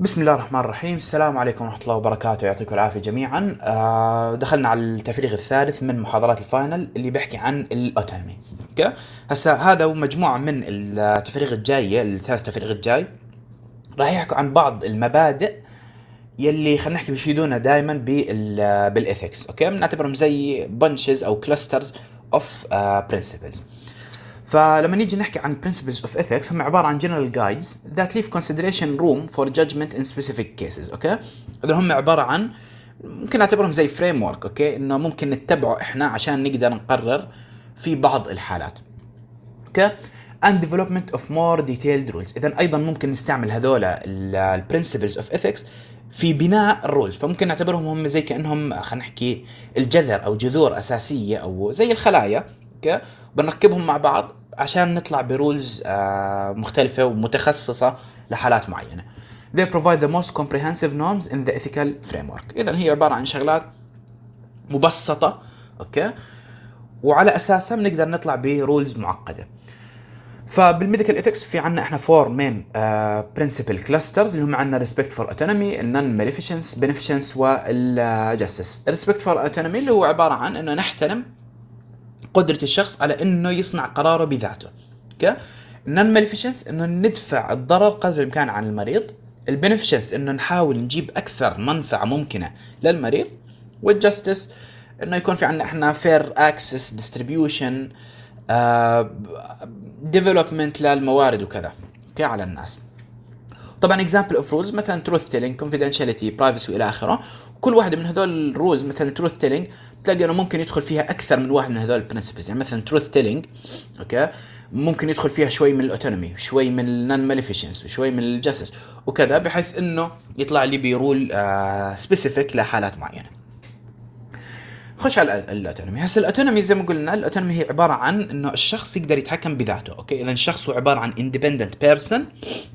بسم الله الرحمن الرحيم السلام عليكم ورحمة الله وبركاته يعطيكم العافية جميعا آه، دخلنا على التفريغ الثالث من محاضرات الفاينل اللي بيحكي عن الأوتونومي اوكي هسا هذا مجموعة من التفريغ الجاية الثالث تفريغ الجاي راح يحكوا عن بعض المبادئ يلي خلينا نحكي بيفيدونا دائما بالاثكس اوكي بنعتبرهم زي بنشز او كلاسترز اوف برنسبلز فلما نيجي نحكي عن principles of ethics هم عباره عن general guides that leave consideration room for judgment in specific cases اوكي اللي هم عباره عن ممكن نعتبرهم زي فريم ورك اوكي انه ممكن نتبعه احنا عشان نقدر نقرر في بعض الحالات اوكي and development of more detailed rules اذا ايضا ممكن نستعمل هذول البرنسبلز اوف ethics في بناء الرولز فممكن نعتبرهم هم زي كانهم خلينا نحكي الجذر او جذور اساسيه او زي الخلايا اوكي بنركبهم مع بعض عشان نطلع برولز آه، مختلفة ومتخصصة لحالات معينة. They provide the most comprehensive norms in the ethical framework. إذا هي عبارة عن شغلات مبسطة أوكي وعلى أساسها بنقدر نطلع برولز معقدة. فبالميديكال ايثكس في عندنا احنا فور مين برنسبل كلاسترز اللي هم عندنا ريسبكت فور اوتونومي النون ماليفيشنس بنفيشنس والجاستس ريسبكت فور اوتونومي اللي هو عباره عن انه نحترم قدره الشخص على انه يصنع قراره بذاته اوكي النون مالفيشنس انه ندفع الضرر قدر الامكان عن المريض البنفيشنس انه نحاول نجيب اكثر منفعه ممكنه للمريض والجاستس انه يكون في عندنا احنا فير اكسس ديستريبيوشن ديفلوبمنت للموارد وكذا اوكي على الناس طبعا اكزامبل اوف رولز مثلا تروث تيلينج كونفيدنشاليتي برايفسي والى اخره كل واحده من هذول الرولز مثلا تروث تيلينج تلاقي انه ممكن يدخل فيها اكثر من واحد من هذول البرنسبلز يعني مثلا تروث تيلينج اوكي ممكن يدخل فيها شوي من الاوتونومي وشوي من النان ماليفيشنس وشوي من الجاستس وكذا بحيث انه يطلع لي بيرول آه سبيسيفيك لحالات معينه خش على الاوتونومي هسه الاوتونومي زي ما قلنا الاوتونومي هي عباره عن انه الشخص يقدر يتحكم بذاته اوكي اذا الشخص هو عباره عن اندبندنت بيرسون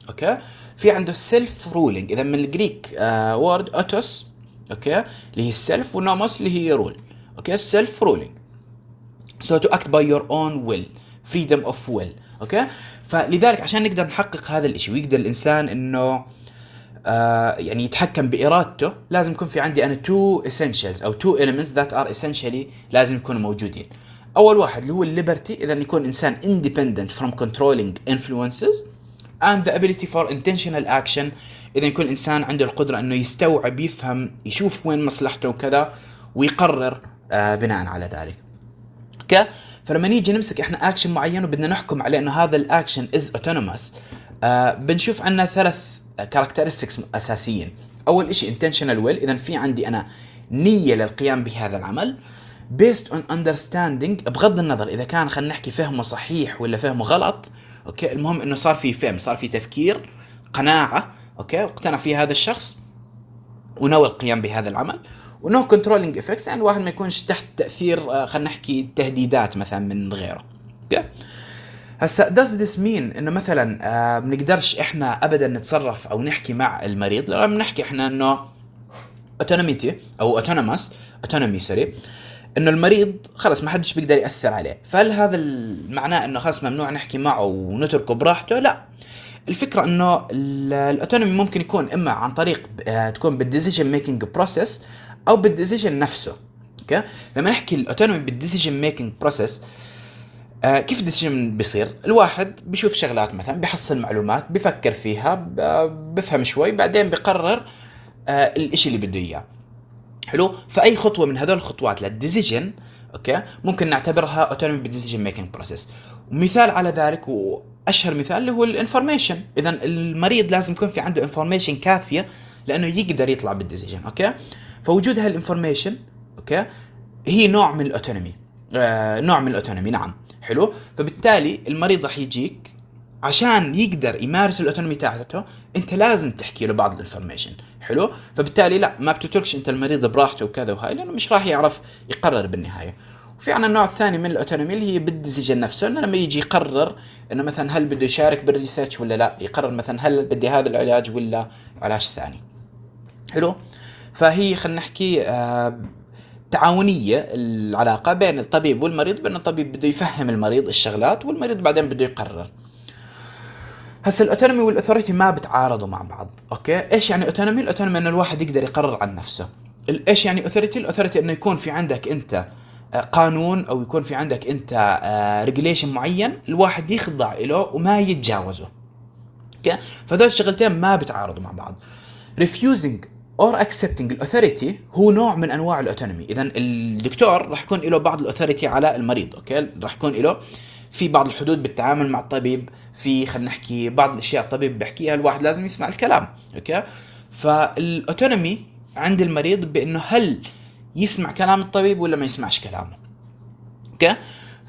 اوكي في عنده سيلف رولينج اذا من الجريك آه وورد اوتوس اوكي اللي هي السيلف ونوموس اللي هي رول اوكي سيلف رولينج so to act by your own will freedom of will اوكي فلذلك عشان نقدر نحقق هذا الشيء ويقدر الانسان انه آه يعني يتحكم بارادته لازم يكون في عندي انا تو اسينشلز او تو elements ذات ار اسينشلي لازم يكونوا موجودين اول واحد اللي هو الليبرتي اذا يكون انسان اندبندنت فروم كنترولينج انفلونسز اند ذا ability فور intentional اكشن اذا يكون انسان عنده القدره انه يستوعب يفهم يشوف وين مصلحته وكذا ويقرر آه، بناء على ذلك اوكي فلما نيجي نمسك احنا اكشن معين وبدنا نحكم عليه انه هذا الاكشن از اوتونوموس بنشوف عندنا ثلاث كاركترستكس اساسيين اول شيء انتشنال ويل اذا في عندي انا نيه للقيام بهذا العمل بيست اون اندرستاندينج بغض النظر اذا كان خلينا نحكي فهمه صحيح ولا فهمه غلط اوكي المهم انه صار في فهم صار في تفكير قناعه اوكي اقتنع فيه هذا الشخص ونوى القيام بهذا العمل ونو كنترولينج افكتس يعني الواحد ما يكونش تحت تاثير آه، خلينا نحكي تهديدات مثلا من غيره اوكي هسا داز ذس مين انه مثلا آه، ما بنقدرش احنا ابدا نتصرف او نحكي مع المريض لما بنحكي احنا انه اوتونوميتي او اوتونوماس اوتونومي سوري انه المريض خلص ما حدش بيقدر ياثر عليه فهل هذا معناه انه خلص ممنوع نحكي معه ونتركه براحته لا الفكره انه الاوتونومي ممكن يكون اما عن طريق آه، تكون بالديسيجن ميكينج بروسيس او بالديسيجن نفسه اوكي لما نحكي الاوتونومي بالديسيجن ميكينج بروسيس آه كيف الديسيجن بيصير؟ الواحد بيشوف شغلات مثلا بيحصل معلومات بفكر فيها بفهم شوي بعدين بقرر آه الاشي اللي بده اياه حلو فاي خطوه من هذول الخطوات للديسيجن اوكي ممكن نعتبرها اوتونومي بالديسيجن ميكينج بروسيس ومثال على ذلك واشهر مثال اللي هو الانفورميشن اذا المريض لازم يكون في عنده انفورميشن كافيه لانه يقدر يطلع بالديسيجن اوكي فوجود هالانفورميشن اوكي هي نوع من الاوتونومي آه نوع من الاوتونومي نعم حلو فبالتالي المريض راح يجيك عشان يقدر يمارس الاوتونومي تاعته انت لازم تحكي له بعض الانفورميشن حلو فبالتالي لا ما بتتركش انت المريض براحته وكذا وهاي لانه مش راح يعرف يقرر بالنهايه وفي عنا النوع الثاني من الاوتونومي اللي هي بالديسيجن نفسه انه لما يجي يقرر انه مثلا هل بده يشارك بالريسيرش ولا لا يقرر مثلا هل بدي هذا العلاج ولا علاج ثاني حلو فهي خلينا نحكي آه، تعاونيه العلاقه بين الطبيب والمريض بان الطبيب بده يفهم المريض الشغلات والمريض بعدين بده يقرر هسا الاوتونومي والاثوريتي ما بتعارضوا مع بعض اوكي ايش يعني اوتونومي الاوتونومي انه الواحد يقدر يقرر عن نفسه ايش يعني اوثوريتي الاوثوريتي انه يكون في عندك انت آه، قانون او يكون في عندك انت ريجليشن آه، معين الواحد يخضع له وما يتجاوزه اوكي فهذول الشغلتين ما بتعارضوا مع بعض ريفيوزنج اور اكسبتنج الاوثوريتي هو نوع من انواع الاوتونومي اذا الدكتور راح يكون له بعض الاوثوريتي على المريض اوكي راح يكون له في بعض الحدود بالتعامل مع الطبيب في خلينا نحكي بعض الاشياء الطبيب بيحكيها الواحد لازم يسمع الكلام اوكي فالاوتونومي عند المريض بانه هل يسمع كلام الطبيب ولا ما يسمعش كلامه اوكي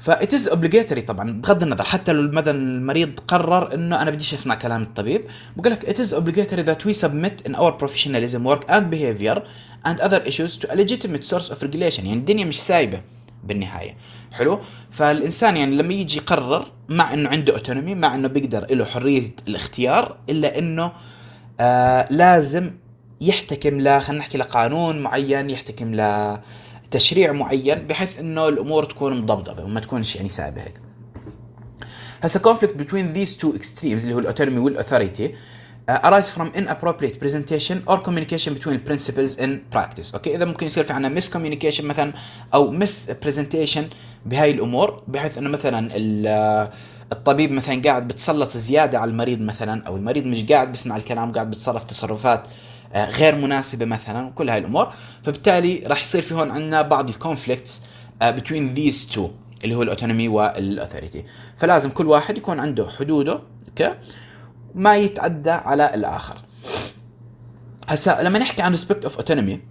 فإت از اوبليجيتوري طبعا بغض النظر حتى لو مثلا المريض قرر انه انا بديش اسمع كلام الطبيب بقول لك ات از obligatory ذات وي submit ان اور professionalism ورك اند بيهيفير اند اذر ايشوز تو a legitimate source of يعني الدنيا مش سايبه بالنهايه حلو فالانسان يعني لما يجي يقرر مع انه عنده اوتونومي مع انه بيقدر له حريه الاختيار الا انه آه لازم يحتكم ل خلينا نحكي لقانون معين يحتكم ل تشريع معين بحيث انه الامور تكون مضبضبه وما تكونش يعني صعبه هيك هسه conflict between these two extremes اللي هو الاوتونومي والاثوريتي آه، arise from inappropriate presentation or communication between principles in practice اوكي اذا ممكن يصير في عندنا مس communication مثلا او مس presentation بهاي الامور بحيث انه مثلا آه، الطبيب مثلا قاعد بتسلط زياده على المريض مثلا او المريض مش قاعد بيسمع الكلام قاعد بتصرف تصرفات آه، غير مناسبه مثلا وكل هاي الامور فبالتالي راح يصير في هون عندنا بعض الكونفليكتس بين ذيز تو اللي هو الاوتونومي والاثوريتي فلازم كل واحد يكون عنده حدوده اوكي ما يتعدى على الاخر هسا لما نحكي عن ريسبكت اوف اوتونومي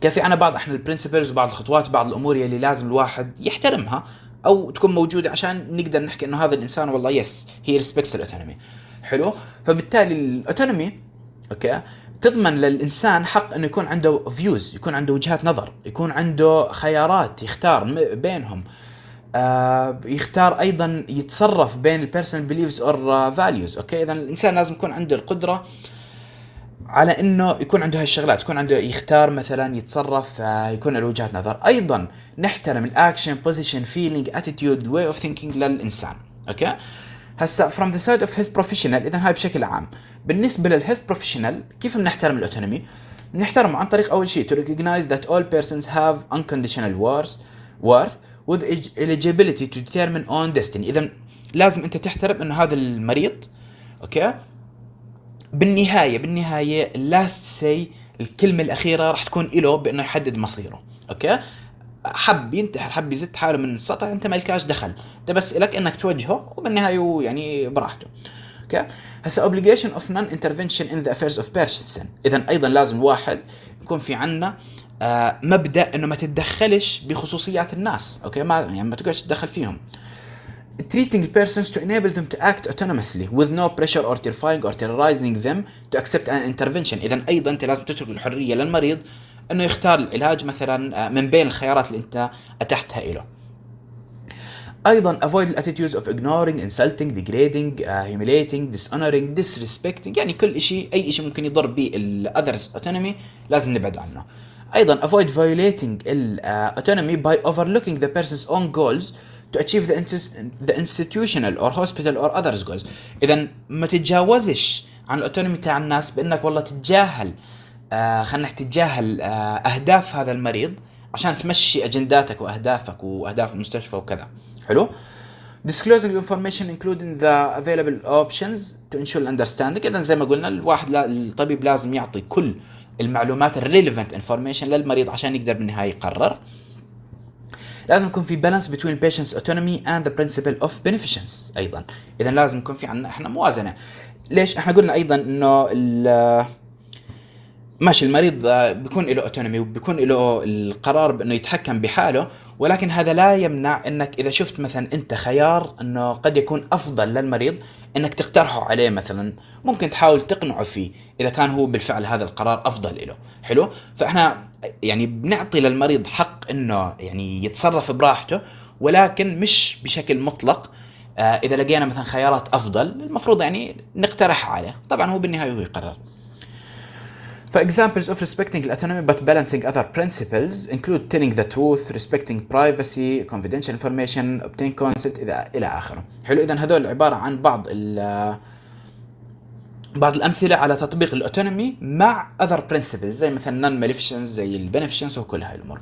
كان في عنا بعض احنا البرنسبلز وبعض الخطوات وبعض الامور يلي لازم الواحد يحترمها او تكون موجوده عشان نقدر نحكي انه هذا الانسان والله يس هي ريسبكتس الاوتونومي حلو فبالتالي الاوتونومي اوكي تضمن للانسان حق انه يكون عنده فيوز يكون عنده وجهات نظر يكون عنده خيارات يختار بينهم آه يختار ايضا يتصرف بين البيرسونال بيليفز اور فاليوز اوكي اذا الانسان لازم يكون عنده القدره على انه يكون عنده هالشغلات يكون عنده يختار مثلا يتصرف آه، يكون له وجهات نظر ايضا نحترم الاكشن بوزيشن فيلينج اتيتيود واي اوف ثينكينج للانسان اوكي هسا فروم ذا سايد اوف هيلث بروفيشنال اذا هاي بشكل عام بالنسبه للهيلث بروفيشنال كيف بنحترم الاوتونومي بنحترم عن طريق اول شيء to recognize that all persons have unconditional worth worth with eligibility to determine own destiny اذا لازم انت تحترم انه هذا المريض اوكي بالنهايه بالنهايه اللاست سي الكلمه الاخيره راح تكون له بانه يحدد مصيره اوكي حب ينتحر حب يزت حاله من السطح انت ما لكاش دخل انت بس لك انك توجهه وبالنهايه يعني براحته اوكي هسا obligation of non intervention in the affairs of person اذا ايضا لازم واحد يكون في عندنا آه، مبدا انه ما تتدخلش بخصوصيات الناس اوكي ما يعني ما تقعدش تتدخل فيهم treating persons to enable them to act autonomously with no pressure or terrifying or terrorizing them to accept an intervention اذا ايضا انت لازم تترك الحريه للمريض انه يختار العلاج مثلا من بين الخيارات اللي انت اتحتها له ايضا avoid the attitudes of ignoring, insulting, degrading, uh, humiliating, dishonoring, disrespecting يعني كل شيء اي شيء ممكن يضر بالاذرز autonomy لازم نبعد عنه. ايضا avoid violating ال uh, autonomy by overlooking the person's own goals to achieve the, the institutional or hospital or others goals. اذا ما تتجاوزش عن الاوتونومي تاع الناس بانك والله تتجاهل آه، خلينا نتجاهل آه، اهداف هذا المريض عشان تمشي اجنداتك واهدافك واهداف المستشفى وكذا حلو disclosing information including the available options to ensure understanding اذا زي ما قلنا الواحد لا الطبيب لازم يعطي كل المعلومات الريليفنت انفورميشن للمريض عشان يقدر بالنهايه يقرر لازم يكون في بالانس بين البيشنتس اوتونومي اند ذا principle اوف بينيفيشنس ايضا اذا لازم يكون في عندنا احنا موازنه ليش احنا قلنا ايضا انه ماشي المريض بيكون له اوتونومي وبيكون له القرار بانه يتحكم بحاله ولكن هذا لا يمنع انك اذا شفت مثلا انت خيار انه قد يكون افضل للمريض انك تقترحه عليه مثلا ممكن تحاول تقنعه فيه اذا كان هو بالفعل هذا القرار افضل له حلو فاحنا يعني بنعطي للمريض حق انه يعني يتصرف براحته ولكن مش بشكل مطلق آه، اذا لقينا مثلا خيارات افضل المفروض يعني نقترحها عليه طبعا هو بالنهايه هو يقرر For examples of respecting autonomy but balancing other principles include telling the truth, respecting privacy, confidential information, obtain consent إذا إلى آخره. حلو إذا هذول عبارة عن بعض ال بعض الأمثلة على تطبيق الأوتونومي مع other principles زي مثلا non maleficence زي البنفيشنس وكل هاي الأمور.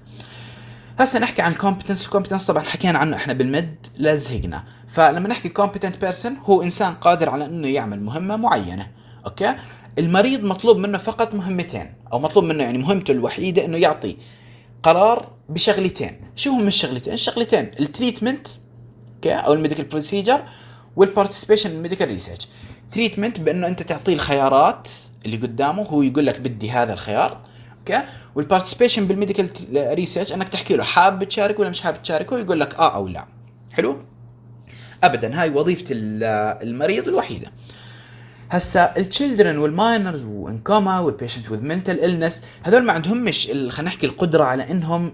هسه نحكي عن competence الكومبتنس طبعا حكينا عنه احنا بالمد لا زهقنا فلما نحكي competent person هو انسان قادر على انه يعمل مهمه معينه اوكي المريض مطلوب منه فقط مهمتين او مطلوب منه يعني مهمته الوحيده انه يعطي قرار بشغلتين شو هم الشغلتين الشغلتين التريتمنت او الميديكال بروسيجر والبارتيسيبيشن ميديكال ريسيرش تريتمنت بانه انت تعطيه الخيارات اللي قدامه هو يقول لك بدي هذا الخيار اوكي والبارتيسيبيشن بالميديكال ريسيرش انك تحكي له حاب تشارك ولا مش حاب تشارك ويقول لك اه او لا حلو ابدا هاي وظيفه المريض الوحيده هسا التشيلدرن والماينرز وانكوما والبيشنت وذ منتل النس هذول ما عندهمش خلينا نحكي القدره على انهم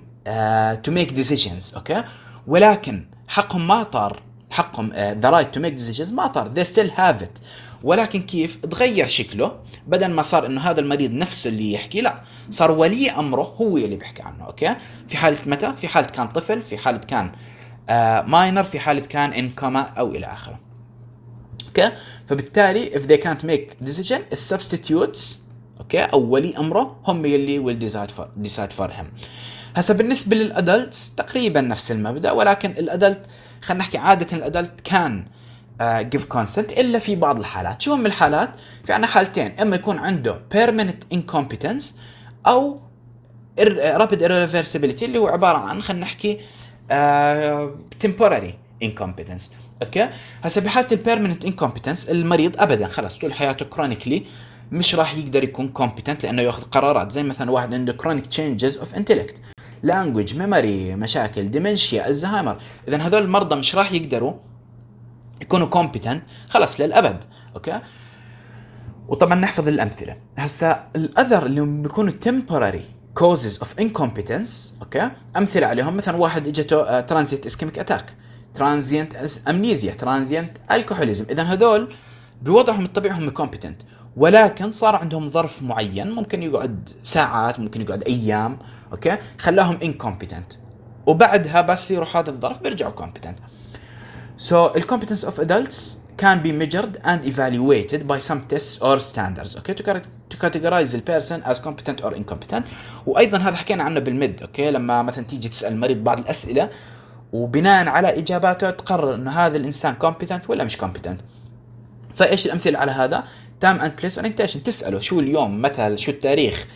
تو ميك ديسيجنز اوكي ولكن حقهم ما طار حقهم ذا رايت تو ميك ديسيجنز ما طار ذي ستيل هاف ات ولكن كيف تغير شكله بدل ما صار انه هذا المريض نفسه اللي يحكي لا صار ولي امره هو اللي بيحكي عنه اوكي في حاله متى في حاله كان طفل في حاله كان ماينر آه، في حاله كان ان كوما او الى اخره اوكي فبالتالي if they can't make decision substitutes اوكي او ولي امره هم يلي will decide for, decide for him هسا بالنسبه للادلتس تقريبا نفس المبدا ولكن الادلت خلينا نحكي عاده الادلت كان جيف آه، give consent الا في بعض الحالات شو هم الحالات في عنا حالتين اما يكون عنده permanent incompetence او آه، rapid irreversibility اللي هو عباره عن خلينا نحكي آه، temporary incompetence اوكي هسه بحاله البيرمننت انكومبتنس المريض ابدا خلاص طول حياته كرونيكلي مش راح يقدر يكون كومبتنت لانه ياخذ قرارات زي مثلا واحد عنده كرونيك تشينجز اوف انتلكت لانجوج ميموري مشاكل ديمنشيا الزهايمر اذا هذول المرضى مش راح يقدروا يكونوا كومبتنت خلاص للابد اوكي وطبعا نحفظ الامثله هسا الاذر اللي بيكونوا temporary causes of incompetence اوكي امثله عليهم مثلا واحد اجته ترانزيت اسكيميك اتاك ترانزينت امنيزيا ترانزينت الكحوليزم اذا هذول بوضعهم الطبيعي هم كومبتنت ولكن صار عندهم ظرف معين ممكن يقعد ساعات ممكن يقعد ايام اوكي خلاهم انكومبتنت وبعدها بس يروح هذا الظرف بيرجعوا كومبتنت سو الكومبتنس اوف ادلتس can be measured and evaluated by some tests or standards okay to categorize the person as competent or incompetent وايضا هذا حكينا عنه بالمد اوكي okay? لما مثلا تيجي تسال مريض بعض الاسئله وبناء على اجاباته تقرر انه هذا الانسان كومبتنت ولا مش كومبتنت فايش الامثله على هذا تام اند بليس اورينتيشن تساله شو اليوم متى شو التاريخ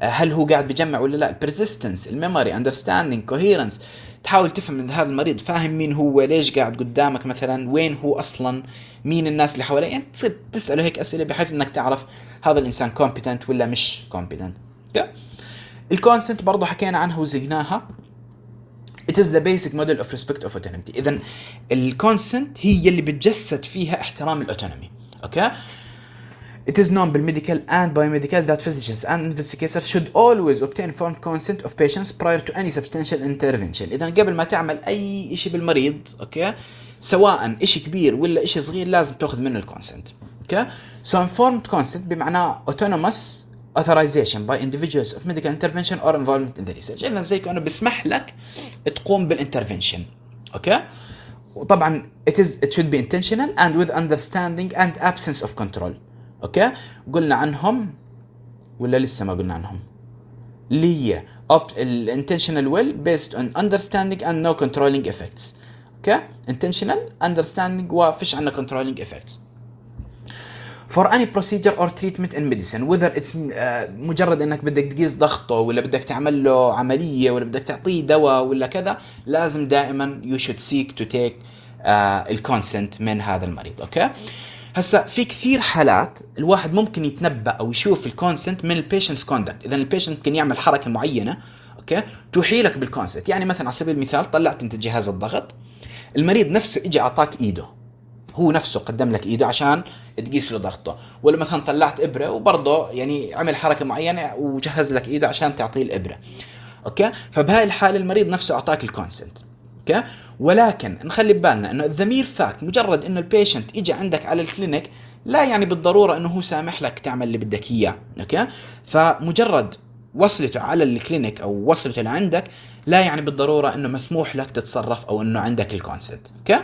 آه، هل هو قاعد بجمع ولا لا البرزستنس الميموري اندرستاندينج كوهيرنس تحاول تفهم ان هذا المريض فاهم مين هو ليش قاعد قدامك مثلا وين هو اصلا مين الناس اللي حواليه يعني تصير تساله هيك اسئله بحيث انك تعرف هذا الانسان كومبتنت ولا مش كومبتنت الكونسنت برضه حكينا عنها وزقناها It is the basic model of respect of autonomy. إذا الكونسنت هي اللي بتجسد فيها احترام الاوتونومي. Okay? It is known by medical and biomedical that physicians and investigators should always obtain informed consent of patients prior to any substantial intervention. إذا قبل ما تعمل أي شيء بالمريض، أوكي؟ سواء شيء كبير ولا شيء صغير لازم تاخذ منه الكونسنت. أوكي؟ So informed consent بمعنى autonomous authorization by individuals of medical intervention or involvement in the research اذا زي كانه بيسمح لك تقوم بالانترفنشن اوكي وطبعا it is it should be intentional and with understanding and absence of control اوكي قلنا عنهم ولا لسه ما قلنا عنهم ليه intentional will based on understanding and no controlling effects اوكي intentional understanding وفيش عندنا controlling effects فور اني بروسيجر اور تريتمنت ان ميديسن وذر اتس مجرد انك بدك تقيس ضغطه ولا بدك تعمل له عمليه ولا بدك تعطيه دواء ولا كذا لازم دائما يو شود سيك تو تيك الكونسنت من هذا المريض اوكي هسا في كثير حالات الواحد ممكن يتنبا او يشوف الكونسنت من البيشنتس كوندكت اذا البيشنت ممكن يعمل حركه معينه اوكي توحي لك بالكونسنت يعني مثلا على سبيل المثال طلعت انت جهاز الضغط المريض نفسه اجى اعطاك ايده هو نفسه قدم لك ايده عشان تقيس له ضغطه ولا مثلا طلعت ابره وبرضه يعني عمل حركه معينه وجهز لك ايده عشان تعطيه الابره اوكي فبهاي الحاله المريض نفسه اعطاك الكونسنت اوكي ولكن نخلي ببالنا انه الضمير فاك مجرد انه البيشنت اجى عندك على الكلينيك لا يعني بالضروره انه هو سامح لك تعمل اللي بدك اياه اوكي فمجرد وصلته على الكلينيك او وصلته لعندك لا يعني بالضروره انه مسموح لك تتصرف او انه عندك الكونسنت اوكي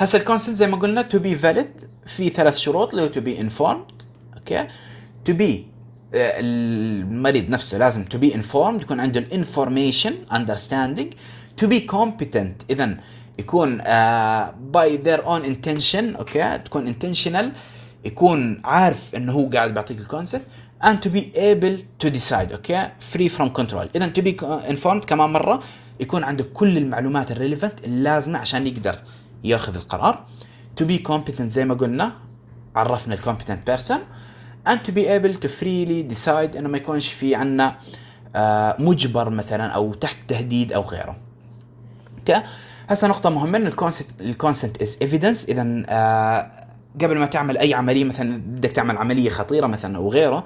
هسه الكونسنت زي ما قلنا تو بي فاليد في ثلاث شروط اللي هو تو بي انفورمد اوكي تو بي المريض نفسه لازم تو بي انفورمد يكون عنده الانفورميشن اندرستاندينج تو بي كومبتنت اذا يكون باي ذير اون انتنشن اوكي تكون انتنشنال يكون عارف انه هو قاعد بيعطيك الكونسبت and to be able to decide اوكي free from control اذا to be informed كمان مره يكون عنده كل المعلومات الريليفنت اللازمه عشان يقدر ياخذ القرار to be competent زي ما قلنا عرفنا competent person and to be able to freely decide انه ما يكونش في عنا آه، مجبر مثلا او تحت تهديد او غيره اوكي هسه نقطه مهمه ان الكونسنت الكونسنت از ايفيدنس اذا قبل ما تعمل اي عمليه مثلا بدك تعمل عمليه خطيره مثلا او غيره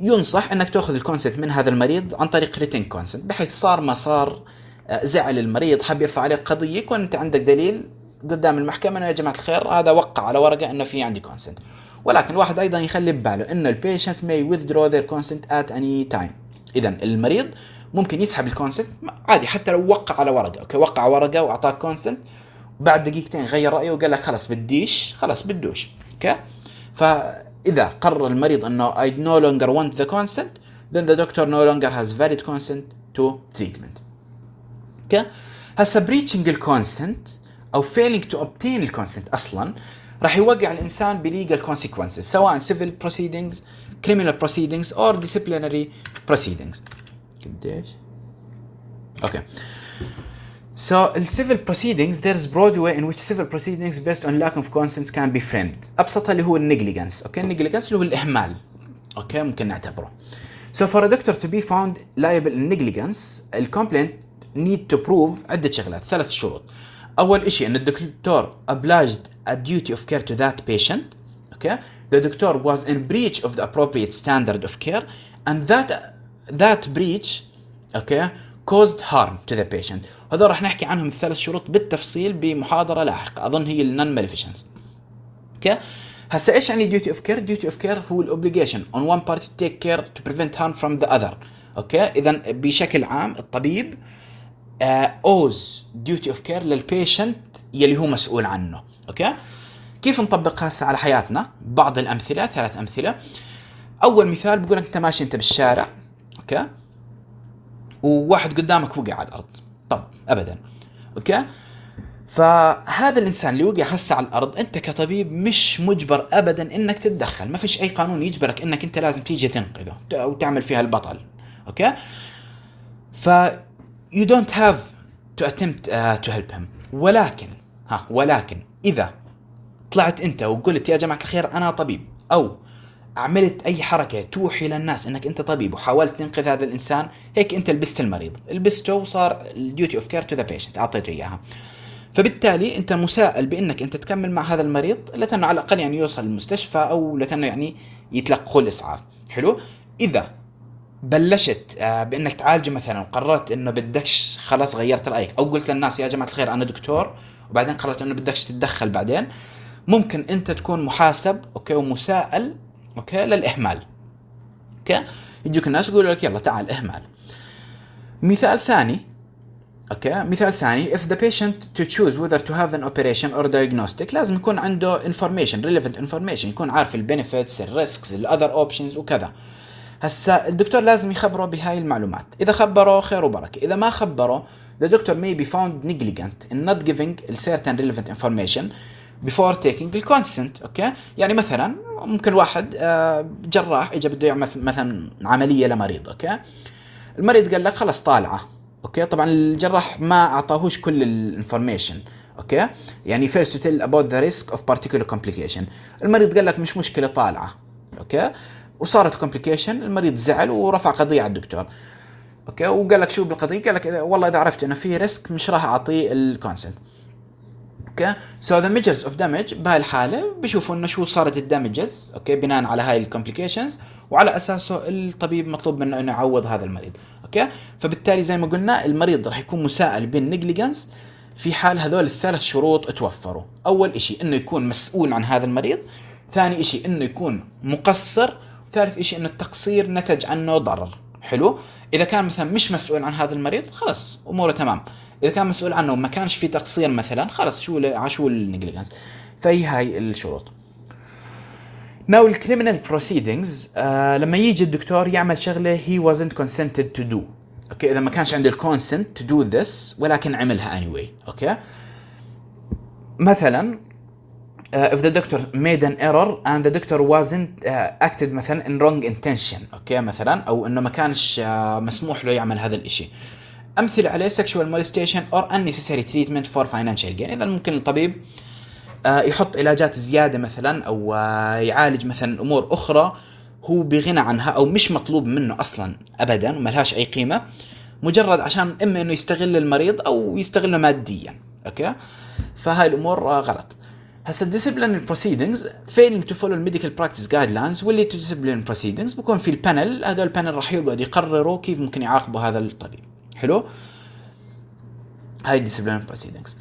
ينصح انك تاخذ الكونسنت من هذا المريض عن طريق ريتن كونسنت بحيث صار ما صار آه، زعل المريض حب يرفع عليك قضيه يكون انت عندك دليل قدام المحكمه انه يا جماعه الخير هذا وقع على ورقه انه في عندي كونسنت ولكن الواحد ايضا يخلي بباله انه البيشنت may withdraw their consent at any time اذا المريض ممكن يسحب الكونسنت عادي حتى لو وقع على ورقه اوكي وقع ورقه واعطاك كونسنت بعد دقيقتين غير رايه وقال لك خلاص بديش خلاص بدوش اوكي فاذا قرر المريض انه I no longer want the consent then the doctor no longer has valid consent to treatment اوكي هسه بريتشنج الكونسنت او failing to obtain الكونسنت اصلا راح يوقع الانسان بليجل consequences سواء civil proceedings criminal proceedings or disciplinary proceedings قديش اوكي So in civil proceedings, there's broad way in which civil proceedings based on lack of consent can be framed. أبسطها اللي هو النيجليجنس، اوكي النيجليجنس اللي هو الإهمال. اوكي ممكن نعتبره. So for a doctor to be found liable in negligence, the complaint need to prove عدة شغلات، ثلاث شروط. اول اشي ان الدكتور obliged a duty of care to that patient okay the doctor was in breach of the appropriate standard of care and that that breach okay caused harm to the patient هذول راح نحكي عنهم الثلاث شروط بالتفصيل بمحاضرة لاحقة أظن هي النون ماليفيشنس اوكي هسا ايش يعني duty of care duty of care هو الاوبليجيشن on one party to take care to prevent harm from the other اوكي اذا بشكل عام الطبيب آه اوز ديوتي اوف كير للبيشنت يلي هو مسؤول عنه اوكي كيف نطبقها هسه على حياتنا بعض الامثله ثلاث امثله اول مثال بقول انت ماشي انت بالشارع اوكي وواحد قدامك وقع على الارض طب ابدا اوكي فهذا الانسان اللي وقع هسه على الارض انت كطبيب مش مجبر ابدا انك تتدخل ما فيش اي قانون يجبرك انك انت لازم تيجي تنقذه وتعمل فيها البطل اوكي ف you don't have to attempt uh, to help him ولكن ها ولكن إذا طلعت أنت وقلت يا جماعة الخير أنا طبيب أو عملت أي حركة توحي للناس أنك أنت طبيب وحاولت تنقذ هذا الإنسان هيك أنت لبست المريض لبسته وصار الديوتي أوف كير تو ذا بيشنت أعطيته إياها فبالتالي انت مساءل بانك انت تكمل مع هذا المريض لتنه على الاقل يعني يوصل المستشفى او لتنه يعني يتلقوا الاسعاف حلو اذا بلشت آه، بانك تعالجه مثلا وقررت انه بدكش خلاص غيرت رايك او قلت للناس يا جماعه الخير انا دكتور وبعدين قررت انه بدكش تتدخل بعدين ممكن انت تكون محاسب اوكي ومساءل اوكي للاهمال اوكي يجوك الناس يقولوا لك يلا تعال اهمال مثال ثاني اوكي مثال ثاني if the patient to choose whether to have an operation or diagnostic لازم يكون عنده information relevant information يكون عارف البنفيتس الريسكس الاذر اوبشنز وكذا هسا الدكتور لازم يخبره بهاي المعلومات اذا خبره خير وبركه اذا ما خبره the doctor may be found negligent in not giving certain relevant information before taking the consent okay يعني مثلا ممكن واحد آه، جراح اجى بده يعمل مثلا عمليه لمريض اوكي المريض قال لك خلص طالعه اوكي طبعا الجراح ما اعطاهوش كل الانفورميشن اوكي يعني first to tell about the risk of particular complication المريض قال لك مش مشكله طالعه اوكي وصارت كومبليكيشن المريض زعل ورفع قضيه على الدكتور اوكي وقال لك شو بالقضيه قال لك والله اذا عرفت انه في ريسك مش راح اعطيه الكونسنت اوكي سو ذا ميجرز اوف دامج بهالحاله بيشوفوا انه شو صارت الدامجز اوكي بناء على هاي الكومبليكيشنز وعلى اساسه الطبيب مطلوب منه انه يعوض هذا المريض اوكي فبالتالي زي ما قلنا المريض راح يكون مساءل بالنيجليجنس في حال هذول الثلاث شروط اتوفروا اول شيء انه يكون مسؤول عن هذا المريض ثاني شيء انه يكون مقصر ثالث شيء انه التقصير نتج عنه ضرر حلو اذا كان مثلا مش مسؤول عن هذا المريض خلص اموره تمام اذا كان مسؤول عنه وما كانش في تقصير مثلا خلص شو عشو النيجليجنس فهي هاي الشروط ناو الكريمنال بروسيدنجز لما يجي الدكتور يعمل شغله هي wasn't consented to do اوكي اذا ما كانش عنده الكونسنت تو دو ذس ولكن عملها اني anyway. اوكي مثلا Uh, if the doctor made an error and the doctor wasn't uh, acted مثلا in wrong intention اوكي مثلا او انه ما كانش uh, مسموح له يعمل هذا الشيء امثله عليه sexual molestation or unnecessary treatment for financial gain اذا ممكن الطبيب uh, يحط علاجات زياده مثلا او uh, يعالج مثلا امور اخرى هو بغنى عنها او مش مطلوب منه اصلا ابدا وما لهاش اي قيمه مجرد عشان اما انه يستغل المريض او يستغله ماديا اوكي فهاي الامور uh, غلط هسه الديسبلين بروسيدنجز فيلينج تو فولو الميديكال براكتس جايد لاينز واللي تو ديسبلين بروسيدنجز بكون في البانل هذول البانل راح يقعد يقرروا كيف ممكن يعاقبوا هذا الطبيب حلو هاي الديسبلين بروسيدنجز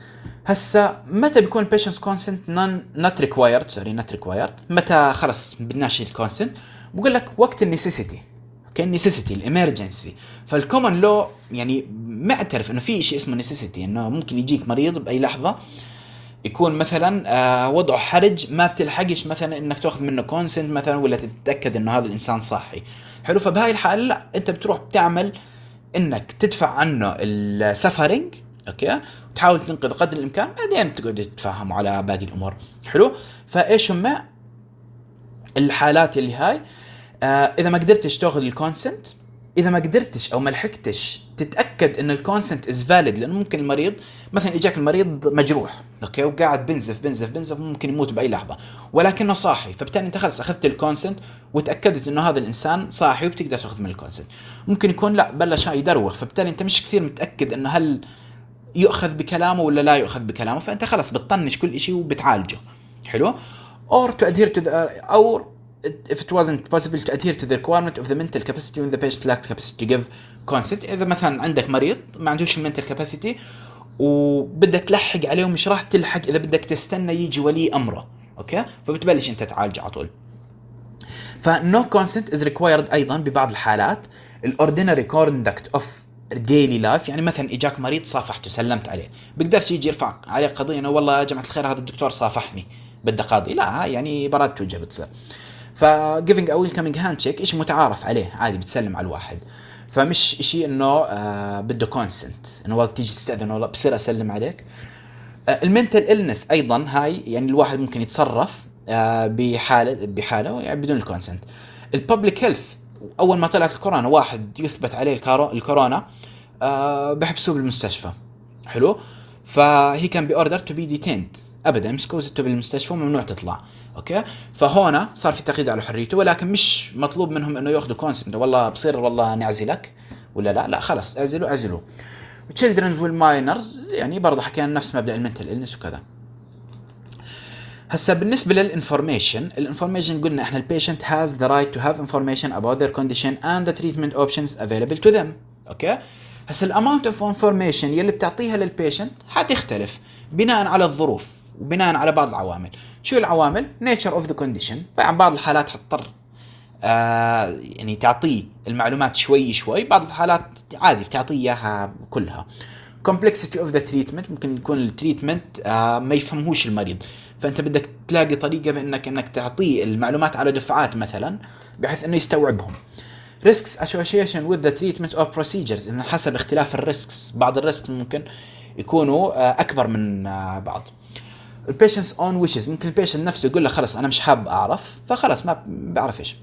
هسه متى بيكون البيشنتس كونسنت نون نوت ريكوايرد سوري نوت ريكوايرد متى خلص بدناش الكونسنت بقول لك وقت النيسيسيتي اوكي النيسيسيتي الامرجنسي فالكومن لو يعني معترف انه في شيء اسمه نيسيسيتي انه ممكن يجيك مريض باي لحظه يكون مثلا آه، وضعه حرج ما بتلحقش مثلا انك تاخذ منه كونسنت مثلا ولا تتاكد انه هذا الانسان صحي حلو فبهاي الحاله لا انت بتروح بتعمل انك تدفع عنه السفرنج اوكي وتحاول تنقذ قدر الامكان بعدين تقعد تتفاهموا على باقي الامور حلو فايش هم الحالات اللي هاي آه اذا ما قدرتش تاخذ الكونسنت اذا ما قدرتش او ما لحقتش تتاكد ان الكونسنت از فاليد لانه ممكن المريض مثلا اجاك المريض مجروح اوكي وقاعد بنزف بنزف بنزف ممكن يموت باي لحظه ولكنه صاحي فبالتالي انت خلص اخذت الكونسنت وتاكدت انه هذا الانسان صاحي وبتقدر تاخذ من الكونسنت ممكن يكون لا بلش يدروخ فبالتالي انت مش كثير متاكد انه هل يؤخذ بكلامه ولا لا يؤخذ بكلامه فانت خلص بتطنش كل شيء وبتعالجه حلو اور تو ادير تو the if it wasn't possible to adhere to the requirement of the mental capacity when the patient lacks capacity to give consent اذا مثلا عندك مريض ما عندوش المنتل كاباسيتي وبدك تلحق عليه ومش راح تلحق اذا بدك تستنى يجي ولي امره اوكي فبتبلش انت تعالج على طول فنو كونسنت از ريكوايرد ايضا ببعض الحالات الاوردينري كوندكت اوف ديلي لايف يعني مثلا اجاك مريض صافحته سلمت عليه بقدرش يجي يرفع عليه قضيه انه والله يا جماعه الخير هذا الدكتور صافحني بدي قاضي لا يعني برات توجه بتصير فجيفنج اواي ويلكمينج هاند شيك شيء متعارف عليه عادي بتسلم على الواحد فمش شيء انه آه، بده كونسنت انه والله بتيجي تستاذن والله بصير اسلم عليك المنتل آه، النس ايضا هاي يعني الواحد ممكن يتصرف آه، بحاله بحاله يعني بدون الكونسنت الببليك هيلث اول ما طلعت الكورونا واحد يثبت عليه الكورونا بحبسوه بالمستشفى حلو فهي كان بي اوردر تو بي ديتيند ابدا امسكوا زته بالمستشفى ممنوع تطلع اوكي فهون صار في تقييد على حريته ولكن مش مطلوب منهم انه ياخذوا كونسبت والله بصير والله نعزلك ولا لا لا خلص اعزلوا اعزلوا تشيلدرنز والماينرز يعني برضه حكينا نفس مبدا المنتل النس وكذا هسا بالنسبه للانفورميشن الانفورميشن قلنا احنا البيشنت هاز ذا رايت تو هاف انفورميشن اباوت ذير كونديشن اند ذا تريتمنت اوبشنز افيلبل تو ذم اوكي هسا الاماونت اوف انفورميشن يلي بتعطيها للبيشنت حتختلف بناء على الظروف وبناء على بعض العوامل شو العوامل نيتشر اوف ذا كونديشن فعن بعض الحالات حتضطر آه يعني تعطيه المعلومات شوي شوي بعض الحالات عادي بتعطيه اياها كلها كومبلكسيتي اوف ذا تريتمنت ممكن يكون التريتمنت آه ما يفهمهوش المريض فانت بدك تلاقي طريقه بانك انك تعطيه المعلومات على دفعات مثلا بحيث انه يستوعبهم ريسكس اسوشيشن وذ ذا تريتمنت اور بروسيجرز انه حسب اختلاف الريسكس بعض الريسكس ممكن يكونوا آه، اكبر من آه، بعض البيشنس اون ويشز ممكن البيشنت نفسه يقول لك خلاص انا مش حاب اعرف فخلاص ما بعرف ايش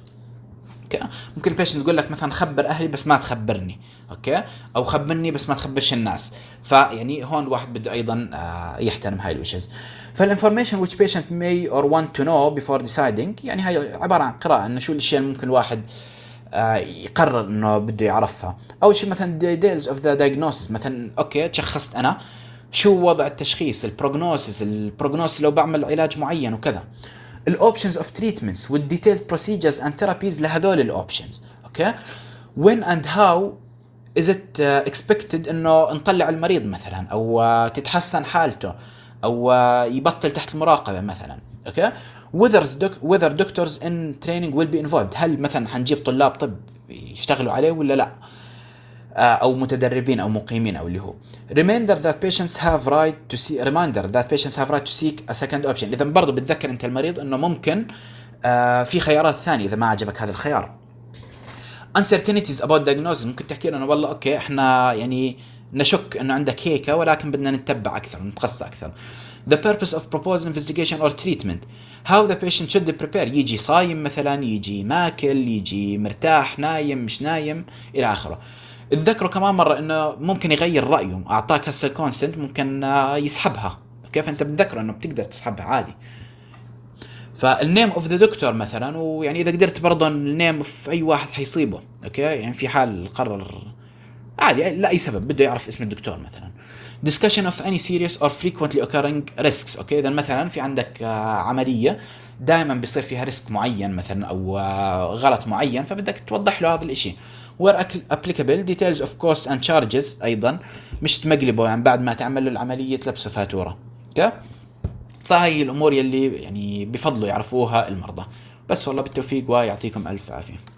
اوكي ممكن البيشنت يقول لك مثلا خبر اهلي بس ما تخبرني اوكي او خبرني بس ما تخبرش الناس فيعني هون الواحد بده ايضا آه، يحترم هاي الويشز فالانفورميشن which patient may or want to know before deciding يعني هاي عباره عن قراءه انه شو الاشياء اللي ممكن الواحد آه، يقرر انه بده يعرفها اول شيء مثلا details of the diagnosis مثلا اوكي تشخصت انا شو وضع التشخيص البروجنوسيس البروجنوسيس لو بعمل علاج معين وكذا الاوبشنز اوف تريتمنتس والديتيلد بروسيجرز اند ثيرابيز لهذول الاوبشنز اوكي وين اند هاو از ات اكسبكتد انه نطلع المريض مثلا او uh, تتحسن حالته او uh, يبطل تحت المراقبه مثلا اوكي وذرز وذر دكتورز ان تريننج ويل بي انفولد هل مثلا حنجيب طلاب طب يشتغلوا عليه ولا لا آه، او متدربين او مقيمين او اللي هو ريمايندر ذات بيشنتس هاف رايت تو سي ريمايندر ذات بيشنتس هاف رايت تو سيك ا سكند اوبشن اذا برضه بتذكر انت المريض انه ممكن آه، في خيارات ثانيه اذا ما عجبك هذا الخيار uncertainties about diagnosis ممكن تحكي انه والله اوكي احنا يعني نشك انه عندك هيك ولكن بدنا نتبع اكثر نتقصى اكثر the purpose of proposed investigation or treatment how the patient should prepare يجي صايم مثلا يجي ماكل يجي مرتاح نايم مش نايم الى اخره تذكروا كمان مره انه ممكن يغير رايه اعطاك هسه الكونسنت ممكن آه، يسحبها اوكي فانت بتذكره انه بتقدر تسحبها عادي فالنيم اوف ذا دكتور مثلا ويعني اذا قدرت برضه النيم في اي واحد حيصيبه اوكي يعني في حال قرر عادي لا لاي سبب بده يعرف اسم الدكتور مثلا discussion of any serious or frequently occurring risks اوكي اذا مثلا في عندك آه، عمليه دائما بيصير فيها ريسك معين مثلا او آه، غلط معين فبدك توضح له هذا الشيء وير ابليكابل ديتيلز اوف كوست اند تشارجز أيضا مش تمقلبه يعني بعد ما تعمل له العملية تلبسه فاتورة okay. فهي الأمور يلي يعني بفضلوا يعرفوها المرضى بس والله بالتوفيق ويعطيكم ألف عافية